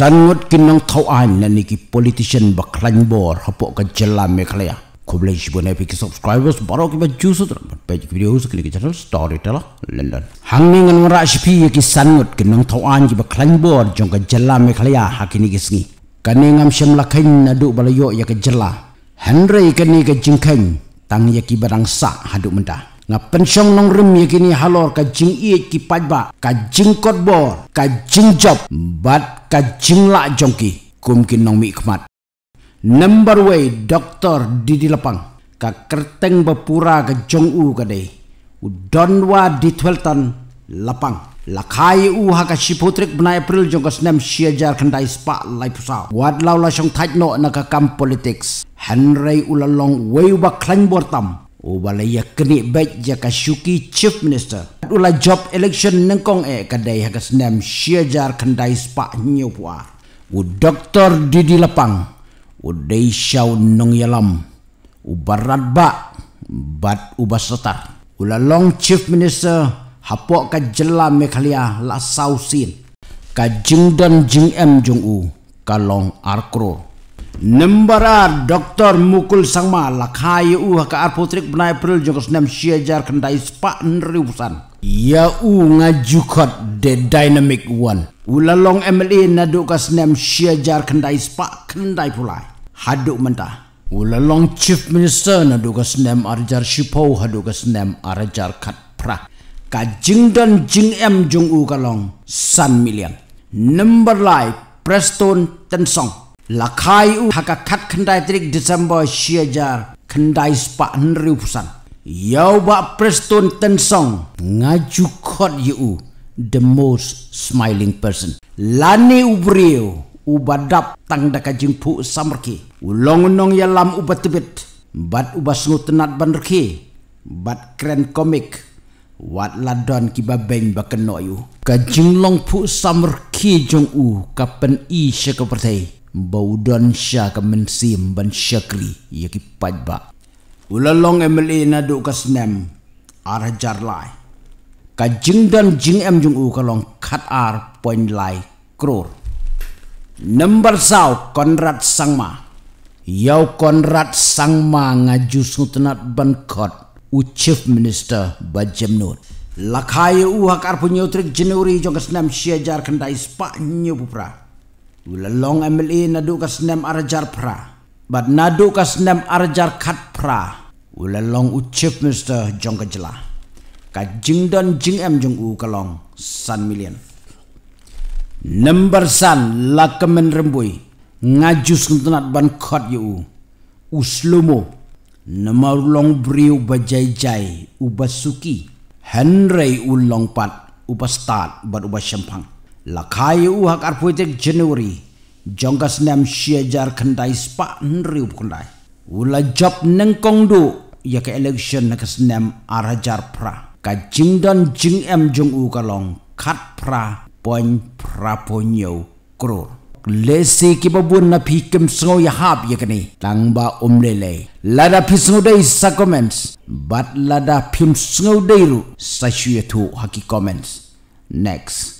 sangat kinang tahu an na niki politician baklan bor hapo ka jela me kleya ko bla jibo subscribers baru ki ba juso tra video sik ki channel storyteller london hang ni ngan ra shi pi ki sangat kinang tau an ji baklan bor jong ka jela me kleya hakini ki sngi kani ngam shem la kain na du ya ka jela hanrei kani ka tang ya ki barang sa haduk mentah nga pensyong nong rim ye kini halor ka jing iye ki pajba ka jing kot bor ka jing job bat ka jing la jongki kum kin nong mi khmat number way doktor di di lapang ka kerteng bepura ka jong u ka dei u don wa di twelton lapang lakhai u ha ka shiputrik bnai april jong ka snem shiajar khandai spa lai pusa wat law song shong thaj no na ka kam politics henry ulalong weu ba khlang bortam Ubala oh, ya kini baik jaka ya syuki chief minister. Ula job election nengkong e eh, kadai haka senam syajar kandai sepak nyupua. U oh, doktor didi lapang. U oh, day syau nong yalam. U barat Bat u basatar. Ula long chief minister. Hapok ka jela mekhalia la sausin. Ka jing dan jing em jung u. Ka long arkrol nembara doktor mukul sangma lakai u ka arputrik benai pril jokos nem syajar kendai spa nerusan ya u ngajukot the dynamic one ula long mli naduk kas nem syajar kendai spa kendai pulai haduk mentah ula long chief minister naduk kas nem arjar shipo haduk kas nem arjar kat pra ka jing dan jing em jung u ka long san million number life preston tensong lakai u haka kat kendai trik Desember syajar kendai sepak neri pusan. Yau bak preston tensong ngaju kot ye u the most smiling person. Lani u beriu u badap tang da kajing pu samarki. Ulong unong ya lam u batibit bat u basngu tenat banerki bat keren komik. Wat ladon kiba beng bakenoyu. Kajing long pu samarki jong u kapan i syekopertai. Baudon sya ke mensim ban syakri ya ki pajba. long emeli na du kasnem arajar lai. Ka jing dan jing em jung u kalong kat ar point lai kror. Number sau Konrad Sangma. Yau Konrad Sangma ngaju sutenat ban kot u chief minister ba jemnut. Lakhaya u hakar punya utrik jenuri jong kasnem syajar kendai spanyo pupra. Ulalong MLE nadu ka snem arjar pra. Bat nadu ka snem arjar kat pra. Ulalong uchip Mr. Jong kajela. Ka jing don jing em jong u kalong san million. Number san lakamen rembui. Ngajus kentenat ban kot yu u. Uslomo, Namar ulong briu bajai jai u basuki. Henry ulong pat u bastat bat u basyampang lakai uhak arpuitik jenuri jongkas nem syajar kendai spa nriup kendai ula job nengkong du ya ke election na kesnem arajar pra ka jing don jing em jung u kalong kat pra poin pra ponyo kro lesi ki babun na pikem sngo ya hab ya kini tang ba um lele lada pisngo dei sa comments bat lada pim sngo dei ru sa shu tu haki comments next